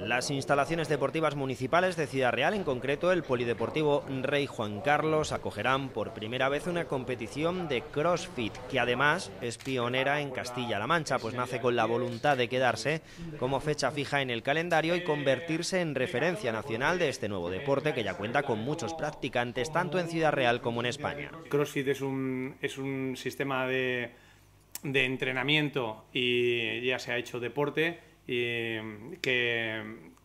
Las instalaciones deportivas municipales de Ciudad Real, en concreto el Polideportivo Rey Juan Carlos, acogerán por primera vez una competición de CrossFit, que además es pionera en Castilla-La Mancha, pues nace con la voluntad de quedarse como fecha fija en el calendario y convertirse en referencia nacional de este nuevo deporte que ya cuenta con muchos practicantes tanto en Ciudad Real como en España. CrossFit es un, es un sistema de, de entrenamiento y ya se ha hecho deporte que,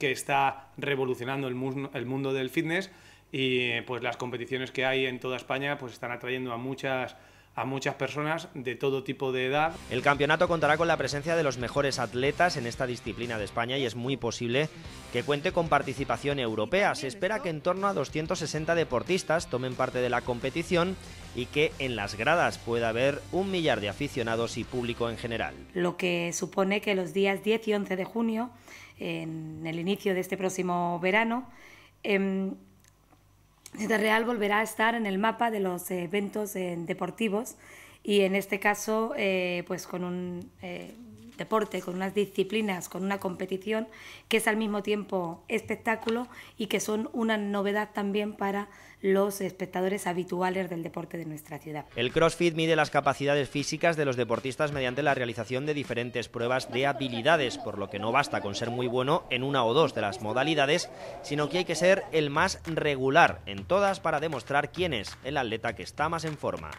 está revolucionando el, el mundo del fitness y pues las competiciones que hay en toda España pues están atrayendo a muchas a muchas personas de todo tipo de edad. El campeonato contará con la presencia de los mejores atletas en esta disciplina de España y es muy posible que cuente con participación europea. Se espera que en torno a 260 deportistas tomen parte de la competición y que en las gradas pueda haber un millar de aficionados y público en general. Lo que supone que los días 10 y 11 de junio, en el inicio de este próximo verano, em, Ciudad Real volverá a estar en el mapa de los eventos eh, deportivos y en este caso, eh, pues con un eh, deporte, con unas disciplinas, con una competición que es al mismo tiempo espectáculo y que son una novedad también para los espectadores habituales del deporte de nuestra ciudad. El CrossFit mide las capacidades físicas de los deportistas mediante la realización de diferentes pruebas de habilidades, por lo que no basta con ser muy bueno en una o dos de las modalidades, sino que hay que ser el más regular en todas para demostrar quién es el atleta que está más en forma.